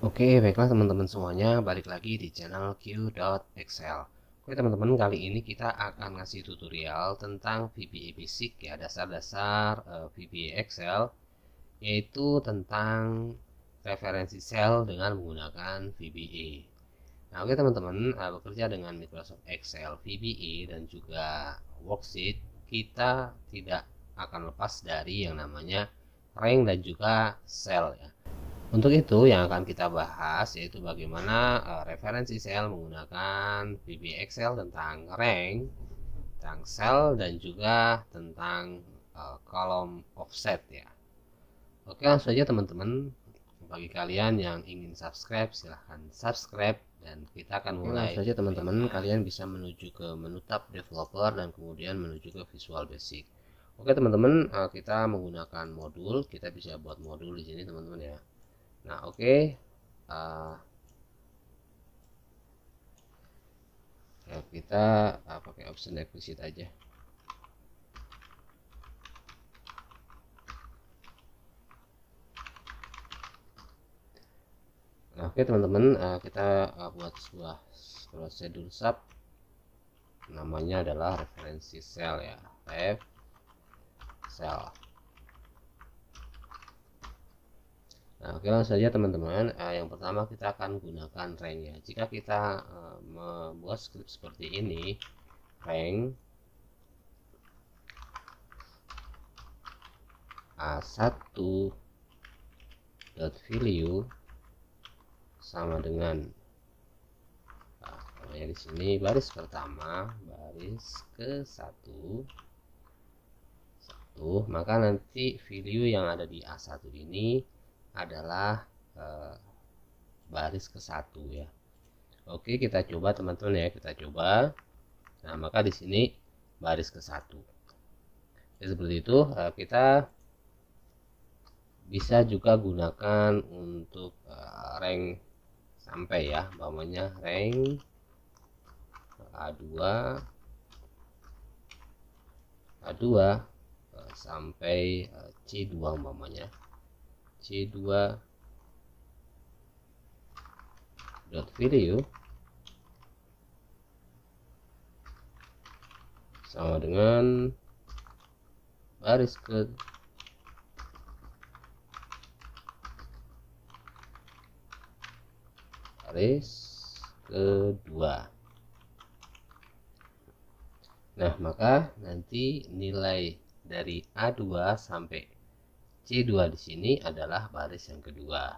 Oke, baiklah teman-teman semuanya, balik lagi di channel Q.excel. Oke teman-teman, kali ini kita akan ngasih tutorial tentang VBA Basic ya, dasar-dasar uh, eh, VBA Excel, yaitu tentang referensi sel dengan menggunakan VBA. Nah, oke teman-teman, uh, bekerja dengan Microsoft Excel, VBA, dan juga Worksheet, kita tidak akan lepas dari yang namanya rank dan juga sel ya. Untuk itu yang akan kita bahas yaitu bagaimana uh, referensi sel menggunakan excel tentang rank, tentang sel dan juga tentang uh, kolom offset ya. Oke langsung aja teman-teman. Bagi kalian yang ingin subscribe silahkan subscribe dan kita akan mulai. Langsung saja teman-teman kalian bisa menuju ke menu tab developer dan kemudian menuju ke Visual Basic. Oke teman-teman, eh, kita menggunakan modul, kita bisa buat modul di sini teman-teman ya. Nah, oke. Okay. Ah, uh, kita uh, pakai option requisite aja. Nah, oke okay, teman-teman, uh, kita uh, buat sebuah prosedur sub namanya adalah referensi sel ya, F sel. Nah, oke langsung saja teman-teman. Eh, yang pertama kita akan gunakan rank ya. Jika kita eh, membuat script seperti ini, rank a1 dot value sama dengan nah, di sini baris pertama baris ke satu satu maka nanti value yang ada di a1 ini adalah uh, baris ke satu ya Oke kita coba teman-teman ya kita coba nah maka di sini baris ke satu ya, seperti itu uh, kita bisa juga gunakan untuk uh, rank sampai ya namanya rank A2 A2 sampai C2 umpamanya C2 dot video sama dengan baris ke baris kedua nah maka nanti nilai dari A2 sampai C2 di sini adalah baris yang kedua.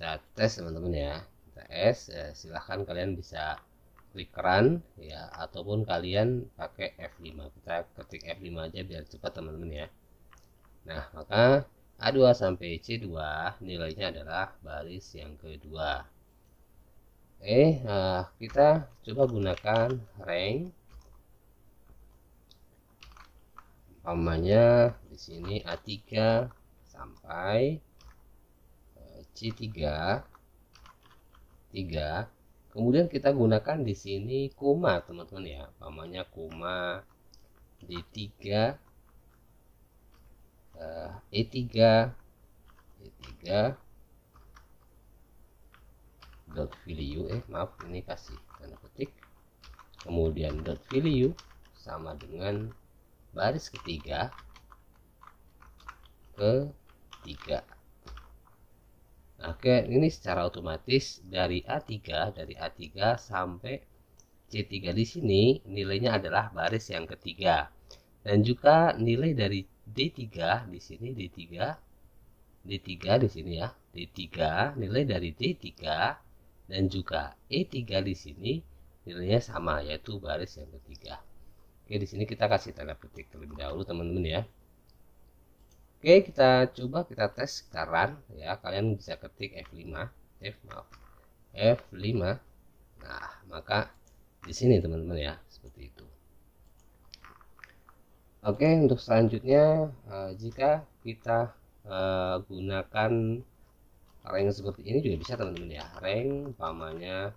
Kita tes teman-teman ya. Kita tes ya, silahkan kalian bisa klik run ya ataupun kalian pakai F5. Kita ketik F5 aja biar cepat teman-teman ya. Nah, maka A2 sampai C2 nilainya adalah baris yang kedua. Oke, nah kita coba gunakan rank umpamanya di sini A3 sampai eh, C3 3 kemudian kita gunakan di sini koma teman-teman ya pamannya koma D3 E3 eh, E3 e dot value eh maaf ini kasih tanda petik kemudian dot value sama dengan baris ketiga ke 3 oke ini secara otomatis dari A3 dari A3 sampai C3 di sini nilainya adalah baris yang ketiga dan juga nilai dari D3 di sini D3 D3 di sini ya D3 nilai dari D3 dan juga E3 di sini nilainya sama yaitu baris yang ketiga Oke di sini kita kasih tanda petik terlebih dahulu teman-teman ya Oke, kita coba kita tes, kita run ya. Kalian bisa ketik F5, F maaf. F5. Nah, maka di sini teman-teman ya, seperti itu. Oke, untuk selanjutnya eh, jika kita eh, gunakan rank seperti ini juga bisa teman-teman ya. Rank umpamanya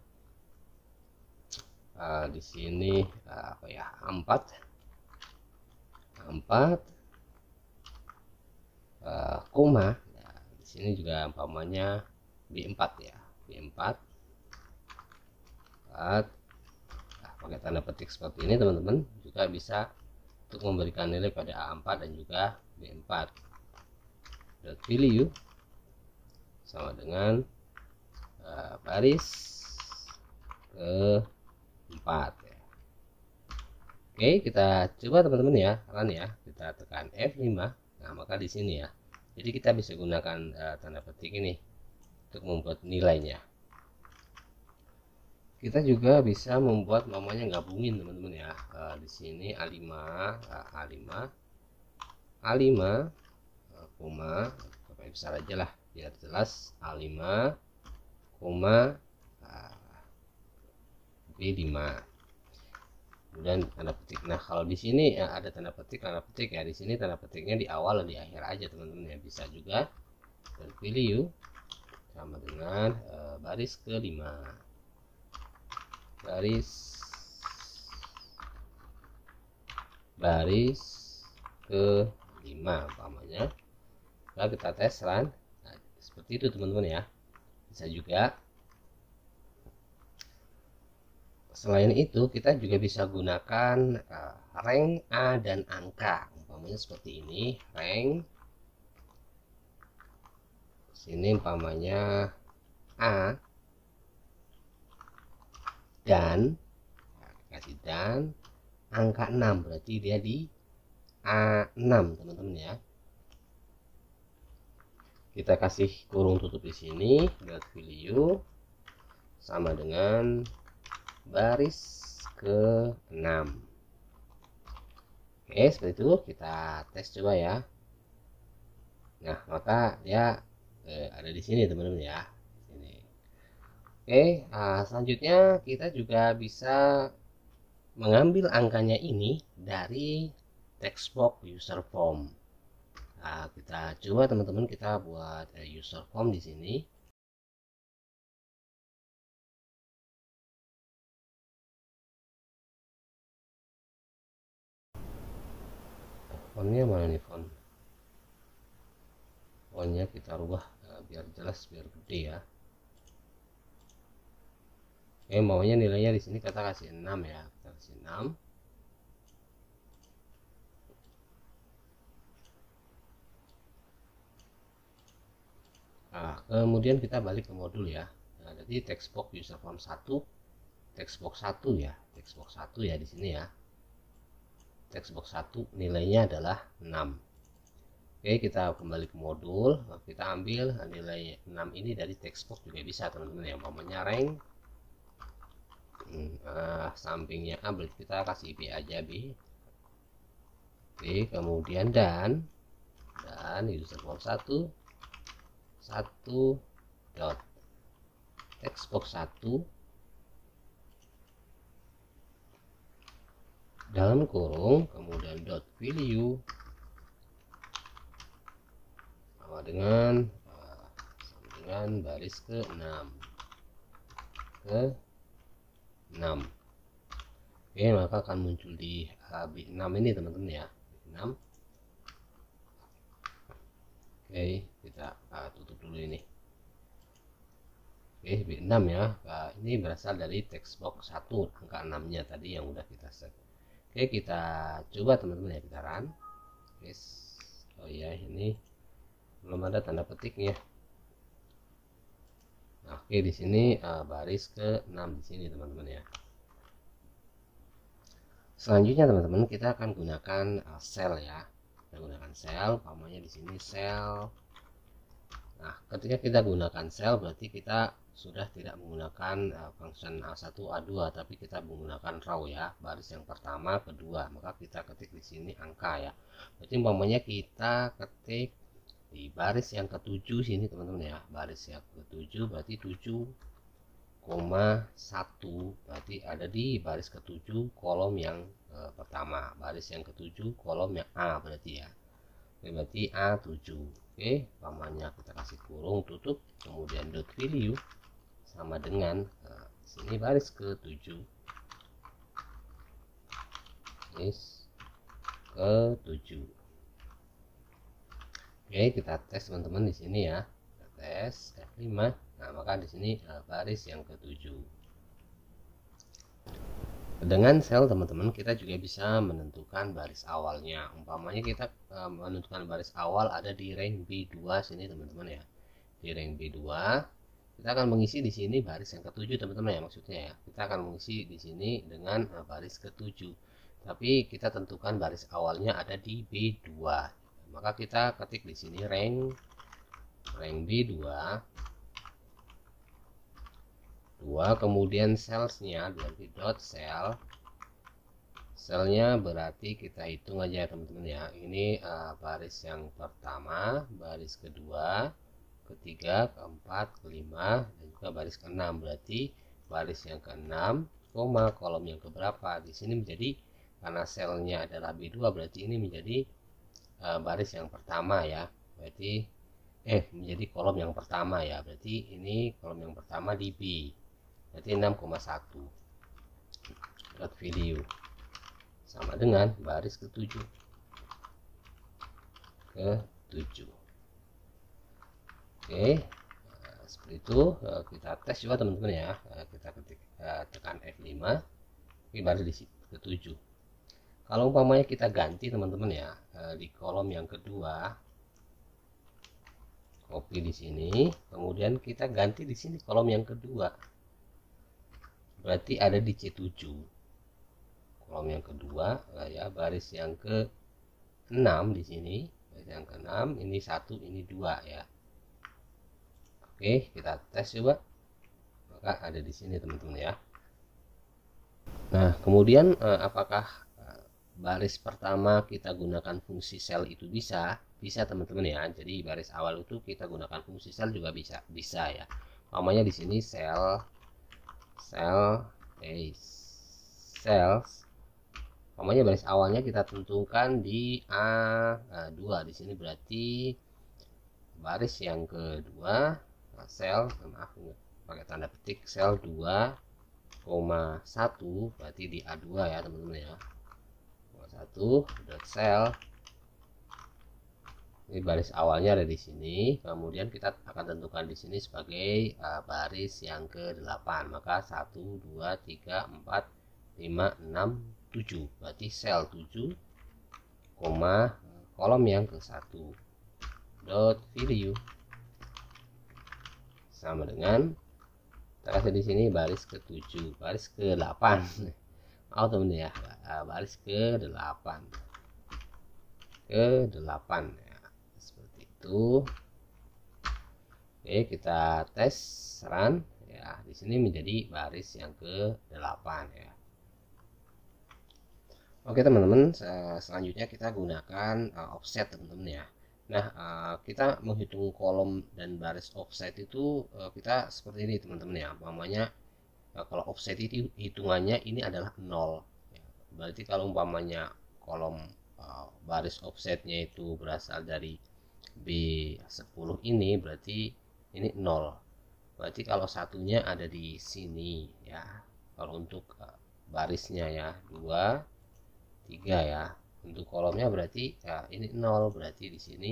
eh, di sini apa ya? 4 4 Eh, koma ya, di sini juga umpamanya B4 ya B4 4 nah, pakai tanda petik seperti ini teman-teman juga bisa untuk memberikan nilai pada A4 dan juga B4 dot value sama dengan uh, baris ke 4 ya. Oke kita coba teman-teman ya run ya kita tekan F5 Nah, maka di sini ya. Jadi kita bisa gunakan uh, tanda petik ini untuk membuat nilainya. Kita juga bisa membuat namanya gabungin teman-teman ya. Uh, di sini A5, uh, A5, A5, koma, yang besar aja lah biar jelas A5, koma, eh, B5 dan tanda petik nah kalau di sini ya ada tanda petik tanda petik ya di sini tanda petiknya di awal dan di akhir aja teman-teman ya bisa juga terpilih you sama dengan uh, baris kelima baris baris ke kelima umpamanya lalu kita tes run nah, seperti itu teman-teman ya bisa juga selain itu kita juga bisa gunakan uh, rank A dan angka umpamanya seperti ini rank sini umpamanya A dan kasih dan angka 6 berarti dia di A6 teman-teman ya kita kasih kurung tutup di sini dot value sama dengan baris ke 6 Oke, seperti itu kita tes coba ya. Nah, maka ya eh, ada di sini teman-teman ya. ini. Oke, nah, selanjutnya kita juga bisa mengambil angkanya ini dari textbox user form. Nah, kita coba teman-teman kita buat eh, user form di sini. fontnya mana nih font fontnya kita rubah nah, biar jelas biar gede ya Oke eh, maunya nilainya di sini kita kasih 6 ya kita kasih 6 Nah, kemudian kita balik ke modul ya. Nah, jadi text box user form 1, text box 1 ya, text box 1 ya di sini ya. Xbox 1 nilainya adalah 6 Oke kita kembali ke modul kita ambil nilai 6 ini dari textbox juga bisa teman-teman yang mau menyaring hmm, ah, sampingnya A kita kasih B aja B Oke kemudian dan dan user form 1 1 dot textbox 1 dalam kurung kemudian dot value sama dengan sama dengan baris ke 6 ke 6 oke maka akan muncul di B6 eh, ini teman-teman ya B6 oke kita eh, tutup dulu ini Oke, B6 ya. Nah, ini berasal dari textbox 1 angka 6-nya tadi yang udah kita set. Oke, kita coba teman-teman ya kita run. Yes. Oh iya, ini belum ada tanda petiknya. Nah, oke di sini uh, baris ke 6 di sini teman-teman ya. Selanjutnya teman-teman kita akan gunakan uh, sel ya. Kita gunakan sel, pamannya di sini sel. Nah, ketika kita gunakan sel berarti kita sudah tidak menggunakan uh, function A1 A2 tapi kita menggunakan row ya baris yang pertama kedua maka kita ketik di sini angka ya berarti umpamanya kita ketik di baris yang ketujuh sini teman-teman ya baris yang ketujuh berarti 7,1 berarti ada di baris ketujuh kolom yang e, pertama baris yang ketujuh kolom yang A berarti ya berarti A7 oke pamannya kita kasih kurung tutup kemudian dot value sama dengan nah, sini baris ke 7 baris ke 7 oke kita tes teman-teman di sini ya kita tes F5 nah maka di sini eh, baris yang ke 7 dengan sel teman-teman kita juga bisa menentukan baris awalnya umpamanya kita eh, menentukan baris awal ada di range B2 sini teman-teman ya di range B2 kita akan mengisi di sini baris yang ketujuh teman-teman ya maksudnya ya kita akan mengisi di sini dengan eh, baris ketujuh tapi kita tentukan baris awalnya ada di B2 maka kita ketik di sini rank rank B2 2 kemudian salesnya berarti dot sell selnya berarti kita hitung aja teman-teman ya ini uh, baris yang pertama baris kedua ketiga, keempat, kelima, dan juga baris keenam. Berarti baris yang keenam, koma kolom yang keberapa? Di sini menjadi karena selnya adalah B2 berarti ini menjadi uh, baris yang pertama ya. Berarti eh menjadi kolom yang pertama ya. Berarti ini kolom yang pertama di B. Berarti 6,1. Dot video sama dengan baris ke-7 ketujuh ketujuh okay. nah, eh, seperti itu eh, kita tes juga teman-teman ya eh, kita ketik tekan F5 ini baru di ke 7 kalau umpamanya kita ganti teman-teman ya di kolom yang kedua copy di sini kemudian kita ganti di sini kolom yang kedua berarti ada di C7 kolom yang kedua ya baris yang ke 6 di sini baris yang ke 6 ini satu ini dua ya Oke, kita tes coba. Maka ada di sini teman-teman ya. Nah, kemudian eh, apakah eh, baris pertama kita gunakan fungsi sel itu bisa? Bisa teman-teman ya. Jadi baris awal itu kita gunakan fungsi sel juga bisa, bisa ya. Namanya di sini sel sel eh cells. Namanya baris awalnya kita tentukan di A2 nah, di sini berarti baris yang kedua sel maaf pakai tanda petik sel 2,1 berarti di A2 ya teman-teman ya 1 sel ini baris awalnya ada di sini kemudian kita akan tentukan di sini sebagai uh, baris yang ke-8 maka 1 2 3 4 5 6 7 berarti sel 7 koma kolom yang ke-1 dot video sama dengan terasa di sini baris ke 7 baris ke 8 mau temen ya ah, baris ke 8 ke 8 ya seperti itu oke kita tes run ya di sini menjadi baris yang ke 8 ya oke teman-teman selanjutnya kita gunakan ah, offset teman-teman ya Nah, eh, kita menghitung kolom dan baris offset itu eh, kita seperti ini teman-teman ya. Umpamanya eh, kalau offset itu hitungannya ini adalah 0. Ya, berarti kalau umpamanya kolom baris offsetnya itu berasal dari B10 ini berarti ini 0. Berarti kalau satunya ada di sini ya. Kalau untuk barisnya ya 2 3 ya untuk kolomnya berarti ya ini nol berarti di sini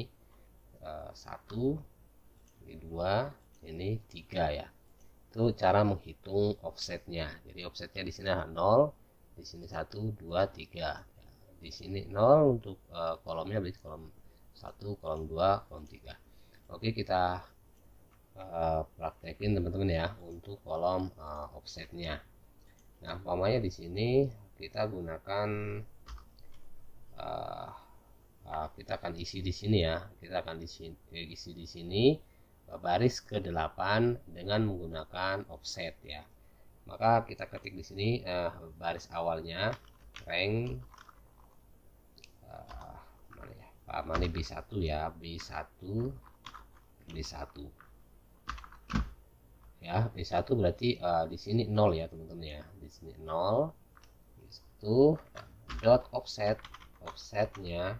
eh, satu ini dua ini tiga ya itu cara menghitung offsetnya jadi offsetnya di sini 0 di sini 1 2 3 di sini 0 untuk uh, kolomnya berarti kolom satu, kolom dua, kolom tiga. oke kita uh, praktekin teman-teman ya untuk kolom uh, offsetnya nah umpamanya di sini kita gunakan uh, uh, kita akan isi di sini ya kita akan di eh, isi di sini eh, baris ke 8 dengan menggunakan offset ya maka kita ketik di sini uh, baris awalnya rank uh, mana ya Pak mana B1 ya B1 B1 ya B1 berarti uh, di sini 0 ya teman-teman ya di sini 0 itu dot offset offsetnya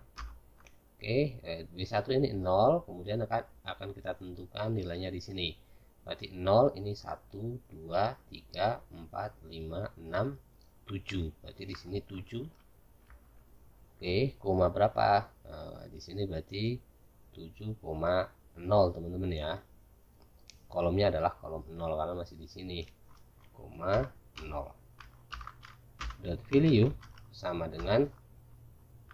oke okay, eh, B1 ini 0 kemudian akan akan kita tentukan nilainya di sini berarti 0 ini 1 2 3 4 5 6 7 berarti di sini 7 oke okay, koma berapa nah, di sini berarti 7,0 teman-teman ya kolomnya adalah kolom 0 karena masih di sini koma 0 dot value sama dengan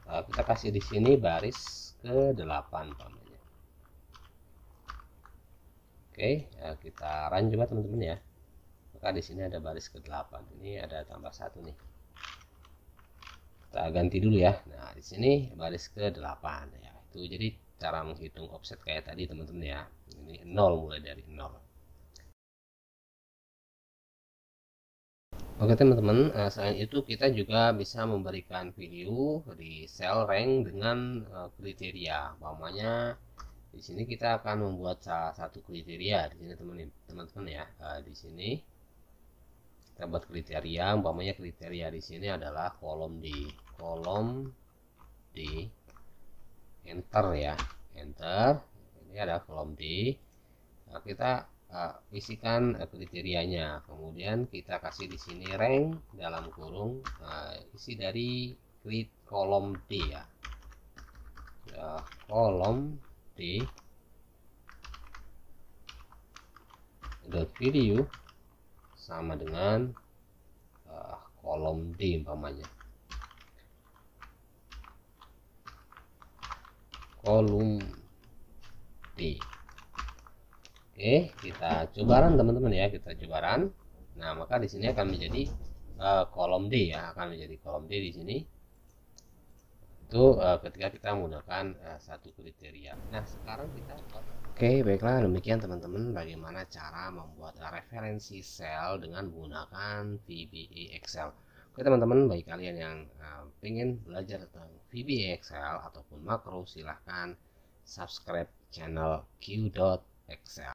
Eh, kita kasih di sini baris ke 8 pamannya oke ya, kita run juga teman-teman ya maka di sini ada baris ke 8 ini ada tambah satu nih kita ganti dulu ya nah di sini baris ke 8 ya itu jadi cara menghitung offset kayak tadi teman-teman ya ini nol mulai dari nol Oke teman-teman, eh, selain itu kita juga bisa memberikan video di cell rank dengan eh, kriteria. Umpamanya di sini kita akan membuat salah satu kriteria di sini teman-teman ya. Eh, di sini kita buat kriteria, umpamanya kriteria di sini adalah kolom di Kolom di enter ya. Enter. Ini ada kolom D. Nah, kita uh, isikan eh, kriterianya kemudian kita kasih di sini rank dalam kurung uh, isi dari grid kolom D ya ya kolom D dot video sama dengan uh, kolom D umpamanya kolom D Oke, kita coba teman-teman ya, kita coba Nah, maka di sini akan menjadi uh, kolom D ya, akan menjadi kolom D di sini. Itu uh, ketika kita menggunakan uh, satu kriteria. Nah, sekarang kita Oke, baiklah demikian teman-teman bagaimana cara membuat referensi sel dengan menggunakan VBA Excel. Oke teman-teman, bagi kalian yang uh, pengen belajar tentang VBA Excel ataupun makro, silahkan subscribe channel Q.Excel.